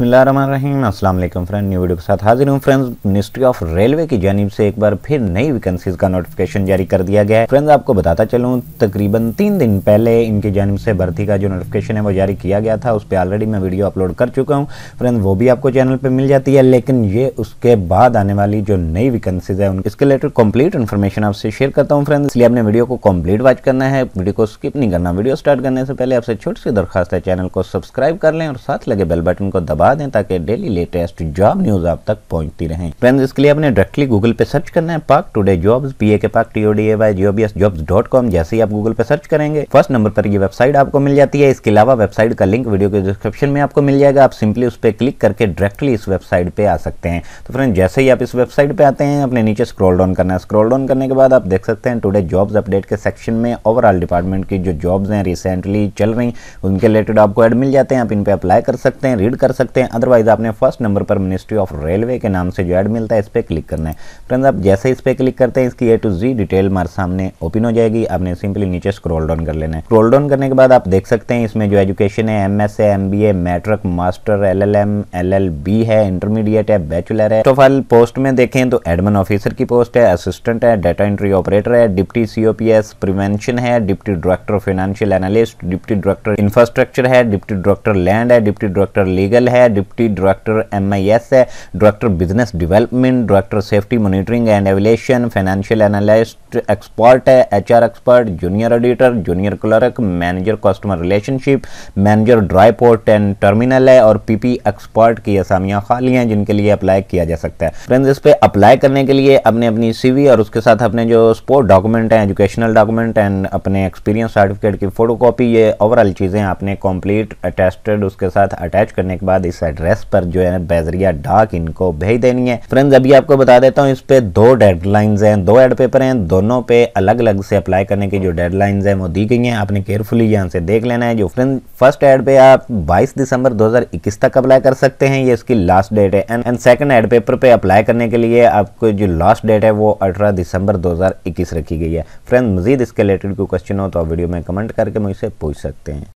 अस्सलाम वालेकुम friend new video के साथ हाजिर हूँ फ्रेंड्स मिनिस्ट्री ऑफ रेलवे की जानीब से एक बार फिर नई वैकेंसीज का नोटिफिकेशन जारी कर दिया गया है फ्रेंड्स आपको बताता चलूँ तकरीबन तीन दिन पहले इनकी जानीब से भर्ती का जो नोटिफिकेशन है वो जारी किया गया था उस पर ऑलरेडी मैं वीडियो अपलोड कर चुका हूँ फ्रेंड्स वो भी आपको चैनल पर मिल जाती है लेकिन ये उसके बाद आने वाली जो नई वैकेंसीज है उनके रिलेटेड कम्प्लीट इन्फॉर्मेशन आपसे शेयर करता हूँ फ्रेंड्स इसलिए आपने वीडियो को कम्प्लीट वॉच करना है वीडियो को स्किप नहीं करना वीडियो स्टार्ट करने से पहले आपसे छोटी सी दरखास्त है चैनल को सब्सक्राइब कर लें और साथ लगे बेल बटन को दबा दबा दें ताकि डेली लेटेस्ट जॉब न्यूज आप तक पहुंचती रहें फ्रेंड्स इसके लिए आपने डायरेक्टली गूगल पे सर्च करना है पाक today job P A K Pak T O D A Y G B S job dot com जैसे ही आप गूगल पे सर्च करेंगे फर्स्ट नंबर पर ये वेबसाइट आपको मिल जाती है इसके अलावा वेबसाइट का लिंक वीडियो के डिस्क्रिप्शन में आपको मिल जाएगा आप सिंपली उस पर क्लिक करके डायरेक्टली इस वेबसाइट पर आ सकते हैं तो फ्रेंड जैसे ही आप इस वेबसाइट पर आते हैं अपने नीचे स्क्रॉल डाउन करना है स्क्रॉल डाउन करने के बाद आप देख सकते हैं टूडे जॉब्स अपडेट के सेक्शन में ओवरऑल डिपार्टमेंट की जो जॉब्स हैं रिसेंटली चल रही उनके रिलेटेड आपको एड मिल जाते हैं आप इन पर अप्लाई कर सकते हैं रीड कर सकते हैं सकते हैं अदरवाइज आपने फर्स्ट नंबर पर मिनिस्ट्री ऑफ रेलवे के नाम से जो एड मिलता है इस पर क्लिक करना है फ्रेंड्स आप जैसे इस पर क्लिक करते हैं इसकी ए टू जी डिटेल हमारे सामने ओपन हो जाएगी आपने सिंपली नीचे स्क्रोल डाउन कर लेना है स्क्रोल डाउन करने के बाद आप देख सकते हैं इसमें जो एजुकेशन है M S M B A matric master L L M L L B है इंटरमीडिएट है बैचुलर है तो फाइल पोस्ट में देखें तो एडमिन ऑफिसर की पोस्ट है असिस्टेंट है डाटा एंट्री ऑपरेटर है डिप्टी सीओपीएस प्रिवेंशन है deputy director financial analyst deputy director infrastructure है डिप्टी डायरेक्टर लैंड है डिप्टी डायरेक्टर लीगल है है डिप्टी डायरेक्टर एम है director business development director safety monitoring and evaluation financial analyst expert है H expert junior auditor junior clerk manager customer relationship manager dry port and terminal है और P expert की असामियाँ खाली हैं जिनके लिए अप्लाई किया जा सकता है फ्रेंड्स इस पर अप्लाई करने के लिए अपने अपनी सीवी और उसके साथ अपने जो स्पोर्ट डॉक्यूमेंट हैं एजुकेशनल डॉक्यूमेंट एंड अपने एक्सपीरियंस सर्टिफिकेट की फोटो ये ओवरऑल चीज़ें आपने कंप्लीट अटेस्टेड उसके साथ अटैच करने के बाद इस इस एड्रेस पर जो है बैजरिया डाक इनको भेज देनी है फ्रेंड्स अभी आपको बता देता हूँ इस पे दो डेडलाइंस हैं दो एड पेपर हैं दोनों पे अलग अलग से अप्लाई करने की जो डेडलाइंस हैं वो दी गई हैं आपने केयरफुली यहाँ से देख लेना है जो फ्रेंड फर्स्ट एड पे आप बाईस दिसंबर दो तक अप्लाई कर सकते हैं ये इसकी लास्ट डेट है and and second ad paper पे अप्लाई करने के लिए आपको जो लास्ट डेट है वो अठारह दिसंबर दो रखी गई है फ्रेंड मजीद इसके रिलेटेड कोई क्वेश्चन हो तो आप वीडियो में कमेंट करके मुझसे पूछ सकते हैं